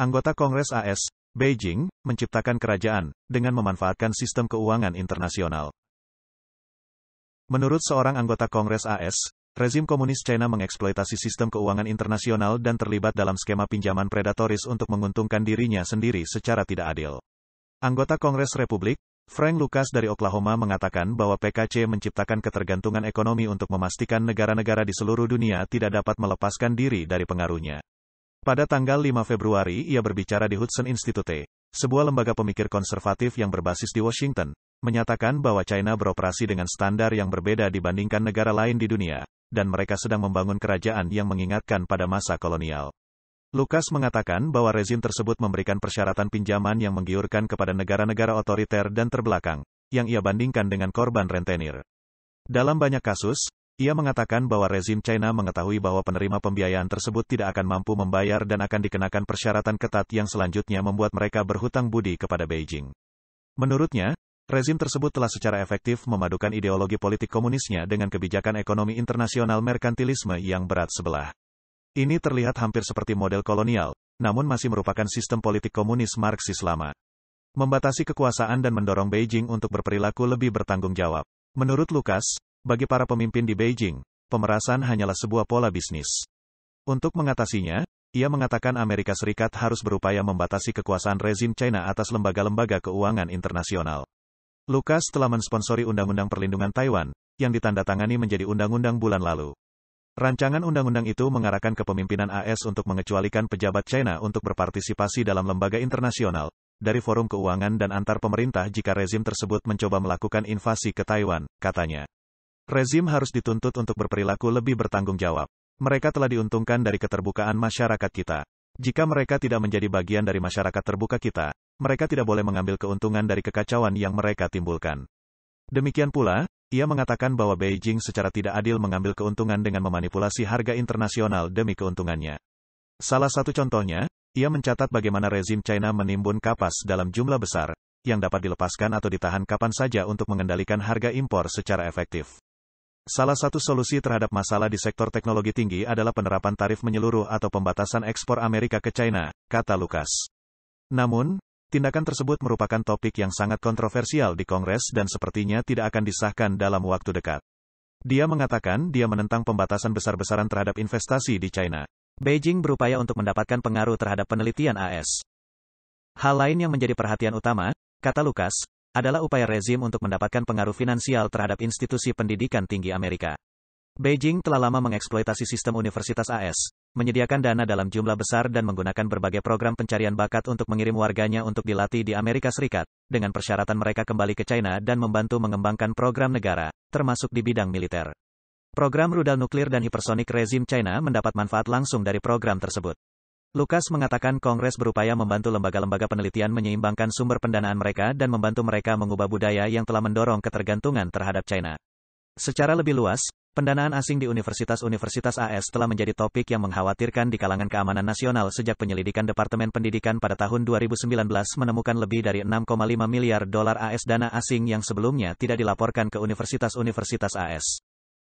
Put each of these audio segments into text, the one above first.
Anggota Kongres AS, Beijing, menciptakan kerajaan, dengan memanfaatkan sistem keuangan internasional. Menurut seorang anggota Kongres AS, rezim komunis China mengeksploitasi sistem keuangan internasional dan terlibat dalam skema pinjaman predatoris untuk menguntungkan dirinya sendiri secara tidak adil. Anggota Kongres Republik, Frank Lucas dari Oklahoma mengatakan bahwa PKC menciptakan ketergantungan ekonomi untuk memastikan negara-negara di seluruh dunia tidak dapat melepaskan diri dari pengaruhnya. Pada tanggal 5 Februari ia berbicara di Hudson Institute, sebuah lembaga pemikir konservatif yang berbasis di Washington, menyatakan bahwa China beroperasi dengan standar yang berbeda dibandingkan negara lain di dunia, dan mereka sedang membangun kerajaan yang mengingatkan pada masa kolonial. Lukas mengatakan bahwa rezim tersebut memberikan persyaratan pinjaman yang menggiurkan kepada negara-negara otoriter dan terbelakang, yang ia bandingkan dengan korban rentenir. Dalam banyak kasus, ia mengatakan bahwa rezim China mengetahui bahwa penerima pembiayaan tersebut tidak akan mampu membayar dan akan dikenakan persyaratan ketat yang selanjutnya membuat mereka berhutang budi kepada Beijing. Menurutnya, rezim tersebut telah secara efektif memadukan ideologi politik komunisnya dengan kebijakan ekonomi internasional merkantilisme yang berat sebelah. Ini terlihat hampir seperti model kolonial, namun masih merupakan sistem politik komunis Marxis lama. Membatasi kekuasaan dan mendorong Beijing untuk berperilaku lebih bertanggung jawab. Menurut Lukas, bagi para pemimpin di Beijing, pemerasan hanyalah sebuah pola bisnis. Untuk mengatasinya, ia mengatakan Amerika Serikat harus berupaya membatasi kekuasaan rezim China atas lembaga-lembaga keuangan internasional. Lukas telah mensponsori Undang-Undang Perlindungan Taiwan, yang ditandatangani menjadi undang-undang bulan lalu. Rancangan undang-undang itu mengarahkan kepemimpinan AS untuk mengecualikan pejabat China untuk berpartisipasi dalam lembaga internasional, dari forum keuangan dan antar pemerintah jika rezim tersebut mencoba melakukan invasi ke Taiwan, katanya. Rezim harus dituntut untuk berperilaku lebih bertanggung jawab. Mereka telah diuntungkan dari keterbukaan masyarakat kita. Jika mereka tidak menjadi bagian dari masyarakat terbuka kita, mereka tidak boleh mengambil keuntungan dari kekacauan yang mereka timbulkan. Demikian pula, ia mengatakan bahwa Beijing secara tidak adil mengambil keuntungan dengan memanipulasi harga internasional demi keuntungannya. Salah satu contohnya, ia mencatat bagaimana rezim China menimbun kapas dalam jumlah besar, yang dapat dilepaskan atau ditahan kapan saja untuk mengendalikan harga impor secara efektif. Salah satu solusi terhadap masalah di sektor teknologi tinggi adalah penerapan tarif menyeluruh atau pembatasan ekspor Amerika ke China, kata Lukas. Namun, tindakan tersebut merupakan topik yang sangat kontroversial di Kongres dan sepertinya tidak akan disahkan dalam waktu dekat. Dia mengatakan dia menentang pembatasan besar-besaran terhadap investasi di China. Beijing berupaya untuk mendapatkan pengaruh terhadap penelitian AS. Hal lain yang menjadi perhatian utama, kata Lukas, adalah upaya rezim untuk mendapatkan pengaruh finansial terhadap institusi pendidikan tinggi Amerika. Beijing telah lama mengeksploitasi sistem universitas AS, menyediakan dana dalam jumlah besar dan menggunakan berbagai program pencarian bakat untuk mengirim warganya untuk dilatih di Amerika Serikat, dengan persyaratan mereka kembali ke China dan membantu mengembangkan program negara, termasuk di bidang militer. Program rudal nuklir dan hipersonik rezim China mendapat manfaat langsung dari program tersebut. Lukas mengatakan Kongres berupaya membantu lembaga-lembaga penelitian menyeimbangkan sumber pendanaan mereka dan membantu mereka mengubah budaya yang telah mendorong ketergantungan terhadap China. Secara lebih luas, pendanaan asing di universitas-universitas AS telah menjadi topik yang mengkhawatirkan di kalangan keamanan nasional sejak penyelidikan Departemen Pendidikan pada tahun 2019 menemukan lebih dari 6,5 miliar dolar AS dana asing yang sebelumnya tidak dilaporkan ke universitas-universitas AS.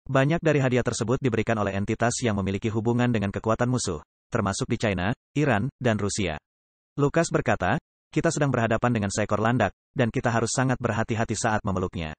Banyak dari hadiah tersebut diberikan oleh entitas yang memiliki hubungan dengan kekuatan musuh, termasuk di China, Iran, dan Rusia. Lukas berkata, kita sedang berhadapan dengan seekor landak, dan kita harus sangat berhati-hati saat memeluknya.